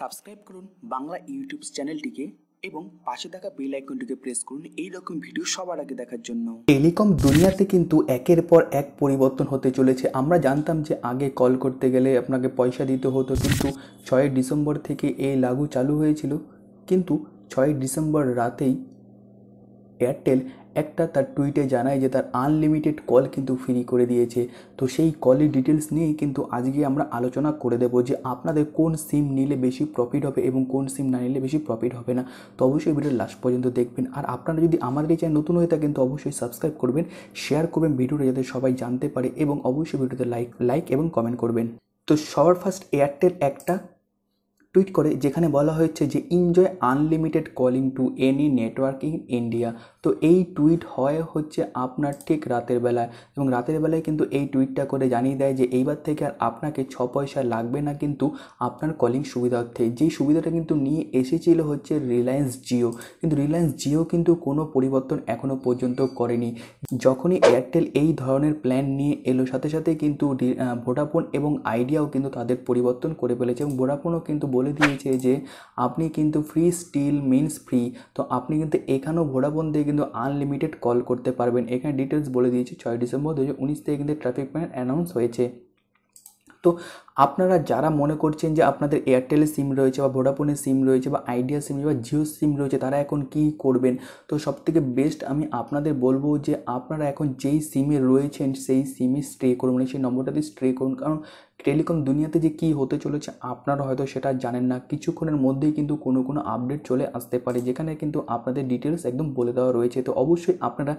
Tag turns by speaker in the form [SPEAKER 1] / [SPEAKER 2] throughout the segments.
[SPEAKER 1] subscribe করুন Bangla YouTube চ্যানেলটিকে এবং পাশে থাকা বেল আইকনটিকে প্রেস করুন এই রকম ভিডিও সবার আগে দেখার জন্য টেলিকম দুনিয়াতে কিন্তু একের পর এক পরিবর্তন হতে চলেছে আমরা জানতাম যে আগে কল করতে গেলে আপনাকে পয়সা দিতে হতো কিন্তু ছয় ডিসেম্বর থেকে এই লাগু চালু হয়েছিল কিন্তু ছয় ডিসেম্বর রাতেই এয়ারটেল একটা তার টুইটে জানায় যে তার আনলিমিটেড কল কিন্তু ফ্রি করে দিয়েছে তো সেই কলের ডিটেলস নিয়েই কিন্তু আজকে আমরা আলোচনা করে দেবো যে আপনাদের কোন সিম নিলে বেশি প্রফিট হবে এবং কোন সিম না নিলে বেশি প্রফিট হবে না তো অবশ্যই ভিডিও লাস্ট পর্যন্ত দেখবেন আর আপনারা যদি আমাদের এই চ্যানেল নতুন হয়ে থাকেন তো অবশ্যই সাবস্ক্রাইব করবেন শেয়ার করবেন ভিডিওটা যাতে সবাই জানতে পারে এবং অবশ্যই ভিডিওতে লাইক লাইক এবং কমেন্ট করবেন তো সবার ফার্স্ট এয়ারটেল একটা টুইট করে যেখানে বলা হয়েছে যে enjoy unlimited calling to any network in India তো এই টুইট হয় হচ্ছে আপনার ঠিক রাতের বেলায় এবং রাতের বেলায় কিন্তু এই টুইটটা করে জানিয়ে দেয় যে এইবার থেকে আর আপনাকে ছ পয়সা লাগবে না কিন্তু আপনার কলিং সুবিধার্থে যেই সুবিধাটা কিন্তু নিয়ে এসেছিল হচ্ছে রিলায়েন্স জিও কিন্তু রিলায়েন্স জিও কিন্তু কোনো পরিবর্তন এখনও পর্যন্ত করেনি যখনই এয়ারটেল এই ধরনের প্ল্যান নিয়ে এলো সাথে সাথে কিন্তু ভোডাফোন এবং আইডিয়াও কিন্তু তাদের পরিবর্তন করে ফেলেছে এবং ভোডাফোনও কিন্তু বলে দিয়েছে যে আপনি কিন্তু ফ্রি স্টিল মিনস ফ্রি তো আপনি কিন্তু এখানেও ভোডাফোন দিয়ে কিন্তু আনলিমিটেড কল করতে পারবেন এখানে ডিটেলস বলে দিয়েছে ছয় ডিসেম্বর দু হাজার উনিশ থেকে কিন্তু ট্রাফিক প্ল্যান অ্যানাউন্স হয়েছে তো আপনারা যারা মনে করছেন যে আপনাদের এয়ারটেলের সিম রয়েছে বা ভোডাফোনের সিম রয়েছে বা আইডিয়া সিম বা জিও সিম রয়েছে তারা এখন কি করবেন তো সব থেকে বেস্ট আমি আপনাদের বলবো যে আপনারা এখন যেই সিমে রয়েছেন সেই সিমে স্ট্রে করুন মানে সেই নম্বরটাতে স্ট্রে করুন কারণ টেলিকম দুনিয়াতে যে কি হতে চলেছে আপনারা হয়তো সেটা জানেন না কিছুক্ষণের মধ্যেই কিন্তু কোনো কোনো আপডেট চলে আসতে পারে যেখানে কিন্তু আপনাদের ডিটেলস একদম বলে দেওয়া রয়েছে তো অবশ্যই আপনারা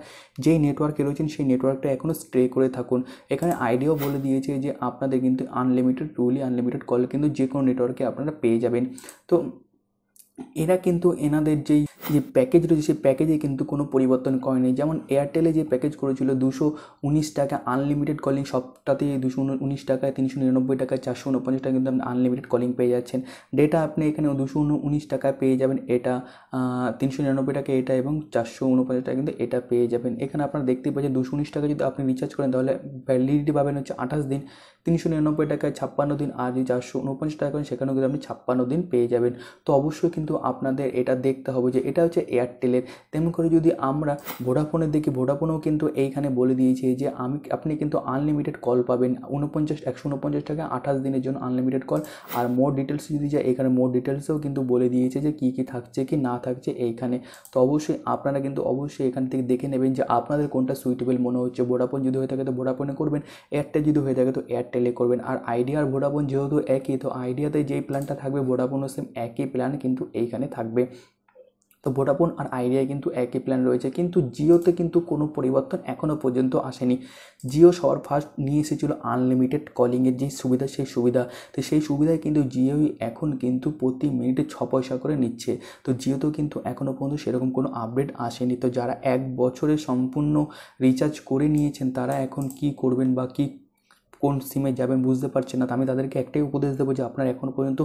[SPEAKER 1] যেই নেটওয়ার্কে রয়েছেন সেই নেটওয়ার্কটা এখনও স্ট্রে করে থাকুন এখানে আইডিয়াও বলে দিয়েছে যে আপনাদের কিন্তু unlimited unlimited truly unlimited call কিন্তু যে কোনো নেটওয়ার্কে আপনারা পেয়ে যাবেন তো এরা কিন্তু এনাদের যেই যে প্যাকেজ রয়েছে সেই প্যাকেজে কিন্তু কোনো পরিবর্তন করেনি যেমন এয়ারটেলে যে প্যাকেজ করেছিল দুশো উনিশ টাকা আনলিমিটেড কলিং সবটাতে দুশো উনিশ টাকায় তিনশো নিরানব্বই টাকা চারশো উনপঞ্চাশ টাকা কিন্তু আপনি আনলিমিটেড কলিং পেয়ে যাচ্ছেন ডেটা আপনি এখানে দুশো উনিশ টাকায় পেয়ে যাবেন এটা তিনশো নিরানব্বই টাকা এটা এবং চারশো উনপঞ্চাশ টাকা কিন্তু এটা পেয়ে যাবেন এখানে আপনারা দেখতে পাচ্ছেন দুশো উনিশ টাকা যদি আপনি রিচার্জ করেন তাহলে ভ্যালিডিটি পাবেন হচ্ছে আঠাশ দিন তিনশো নিরানব্বই টাকায় ছাপ্পান্ন দিন আর যদি চারশো উনপঞ্চাশ টাকা করেন সেখানেও কিন্তু আপনি ছাপ্পান্ন দিন পেয়ে যাবেন তো অবশ্যই কিন্তু কিন্তু আপনাদের এটা দেখতে হবে যে এটা হচ্ছে এয়ারটেলের তেমন করে যদি আমরা ভোডাফোনের দেখি ভোডাফোনেও কিন্তু এইখানে বলে দিয়েছে যে আমি আপনি কিন্তু আনলিমিটেড কল পাবেন উনপঞ্চাশ একশো উনপঞ্চাশ টাকা আঠাশ দিনের জন্য আনলিমিটেড কল আর মোর ডিটেলস যদি যায় এখানে মোর ডিটেলসেও কিন্তু বলে দিয়েছে যে কী কী থাকছে কি না থাকছে এইখানে তো অবশ্যই আপনারা কিন্তু অবশ্যই এখান থেকে দেখে নেবেন যে আপনাদের কোনটা সুইটেবল মনে হচ্ছে ভোডাফোন যদি হয়ে থাকে তো ভোডাফোনে করবেন এয়ারটেল যদি হয়ে থাকে তো এয়ারটেলে করবেন আর আইডিয়া আর ভোডাফোন যেহেতু একই তো আইডিয়াতে যেই প্ল্যানটা থাকবে ভোডাফোনও সেম একই প্ল্যান কিন্তু এইখানে থাকবে তো ভোডাফোন আর আইডিয়ায় কিন্তু একই প্ল্যান রয়েছে কিন্তু জিওতে কিন্তু কোনো পরিবর্তন এখনও পর্যন্ত আসেনি জিও সবার ফার্স্ট নিয়ে এসেছিল আনলিমিটেড কলিংয়ের যে সুবিধা সেই সুবিধা তো সেই সুবিধায় কিন্তু জিওই এখন কিন্তু প্রতি মিনিটে ছ পয়সা করে নিচ্ছে তো জিওতেও কিন্তু এখনও পর্যন্ত সেরকম কোনো আপডেট আসেনি তো যারা এক বছরে সম্পূর্ণ রিচার্জ করে নিয়েছেন তারা এখন কি করবেন বা কী কোন সিমে যাবেন বুঝতে পারছেন না আমি তাদেরকে একটাই উপদেশ দেবো যে আপনার এখন পর্যন্ত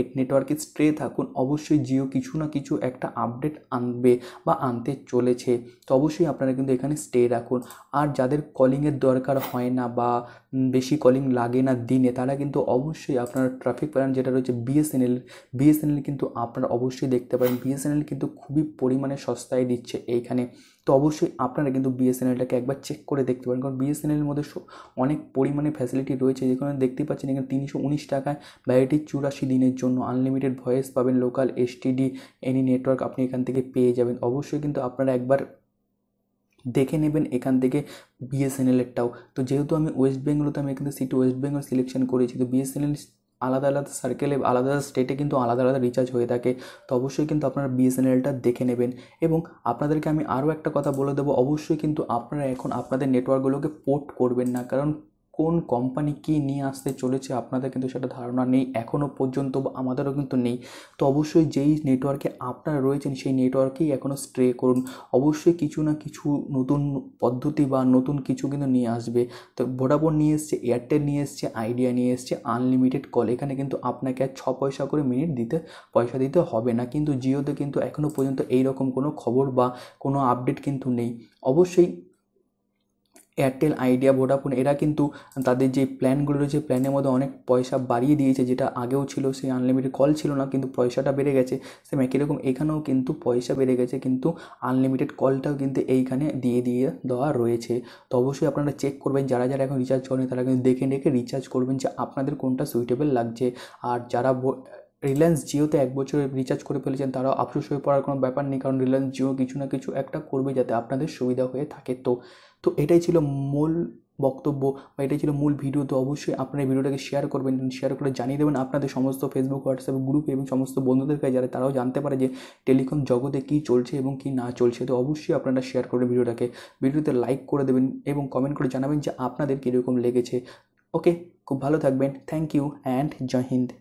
[SPEAKER 1] এট নেটওয়ার্কে স্ট্রে থাকুন অবশ্যই জিও কিছু না কিছু একটা আপডেট আনবে বা আনতে চলেছে তো অবশ্যই আপনারা কিন্তু এখানে স্টে রাখুন আর যাদের কলিংয়ের দরকার হয় না বা বেশি কলিং লাগে না দিনে তারা কিন্তু অবশ্যই আপনার ট্রাফিক প্ল্যান যেটা রয়েছে বিএসএনএল বিএসএনএল কিন্তু আপনারা অবশ্যই দেখতে পারেন বিএসএনএল কিন্তু খুবই পরিমাণে সস্তায় দিচ্ছে এইখানে তো অবশ্যই আপনারা কিন্তু বিএসএনএলটাকে একবার চেক করে দেখতে পারেন কারণ বিএসএনএলের মধ্যে অনেক পরিমাণে ফ্যাসিলিটি রয়েছে যেখানে দেখতে পাচ্ছেন এখানে তিনশো উনিশ টাকায় ভ্যারাইটি চুরাশি দিনের জন্য আনলিমিটেড ভয়েস পাবেন লোকাল এসটিডি এনি নেটওয়ার্ক আপনি এখান থেকে পেয়ে যাবেন অবশ্যই কিন্তু আপনারা একবার দেখে নেবেন এখান থেকে বিএসএনএলেরটাও তো যেহেতু আমি ওয়েস্ট বেঙ্গলতে আমি এখান থেকে সিটি ওয়েস্ট বেঙ্গল সিলেকশন করেছি তো বিএসএনএল আলাদা আলাদা সার্কেলে আলাদা আলাদা স্টেটে কিন্তু আলাদা আলাদা রিচার্জ হয়ে থাকে তো অবশ্যই কিন্তু আপনারা বিএসএনএলটা দেখে নেবেন এবং আপনাদেরকে আমি আরও একটা কথা বলে দেবো অবশ্যই কিন্তু আপনারা এখন আপনাদের নেটওয়ার্কগুলোকে পোর্ট করবেন না কারণ কোন কোম্পানি কী নিয়ে আসতে চলেছে আপনাদের কিন্তু সেটা ধারণা নেই এখনও পর্যন্ত বা আমাদেরও কিন্তু নেই তো অবশ্যই যেই নেটওয়ার্কে আপনারা রয়েছেন সেই নেটওয়ার্কেই এখনও স্ট্রে করুন অবশ্যই কিছু না কিছু নতুন পদ্ধতি বা নতুন কিছু কিন্তু নিয়ে আসবে তো ভোডাফোন নিয়ে এসছে এয়ারটেল নিয়ে এসছে আইডিয়া নিয়ে এসছে আনলিমিটেড কল এখানে কিন্তু আপনাকে আর ছ পয়সা করে মিনিট দিতে পয়সা দিতে হবে না কিন্তু জিওতে কিন্তু এখনও পর্যন্ত এই রকম কোনো খবর বা কোনো আপডেট কিন্তু নেই অবশ্যই এয়ারটেল আইডিয়া ভোডাফোন এরা কিন্তু তাদের যে প্ল্যানগুলো রয়েছে প্ল্যানের মধ্যে অনেক পয়সা বাড়িয়ে দিয়েছে যেটা আগেও ছিল সেই আনলিমিটেড কল ছিল না কিন্তু পয়সাটা বেড়ে গেছে সেম একই রকম এখানেও কিন্তু পয়সা বেড়ে গেছে কিন্তু আনলিমিটেড কলটাও কিন্তু এইখানে দিয়ে দিয়ে দেওয়া রয়েছে তো অবশ্যই আপনারা চেক করবেন যারা যারা এখন রিচার্জ করেন তারা কিন্তু দেখে দেখে রিচার্জ করবেন যে আপনাদের কোনটা সুইটেবল লাগছে আর যারা রিলায়েন্স জিওতে এক বছর রিচার্জ করে ফেলেছেন তারাও আফসোস হয়ে পড়ার কোনো ব্যাপার নেই কারণ রিলায়েন্স জিও কিছু না কিছু একটা করবে যাতে আপনাদের সুবিধা হয়ে থাকে তো তো এটাই ছিল মূল বক্তব্য বা এটাই ছিল মূল ভিডিও তো অবশ্যই আপনারা ভিডিওটাকে শেয়ার করবেন শেয়ার করে জানিয়ে দেবেন আপনাদের সমস্ত ফেসবুক হোয়াটসঅ্যাপ গ্রুপে এবং সমস্ত বন্ধুদের কাছে যারা তারাও জানতে পারে যে টেলিকম জগতে কী চলছে এবং কী না চলছে তো অবশ্যই আপনারা শেয়ার করবেন ভিডিওটাকে ভিডিওতে লাইক করে দেবেন এবং কমেন্ট করে জানাবেন যে আপনাদের কীরকম লেগেছে ওকে খুব ভালো থাকবেন thank you and Jai Hind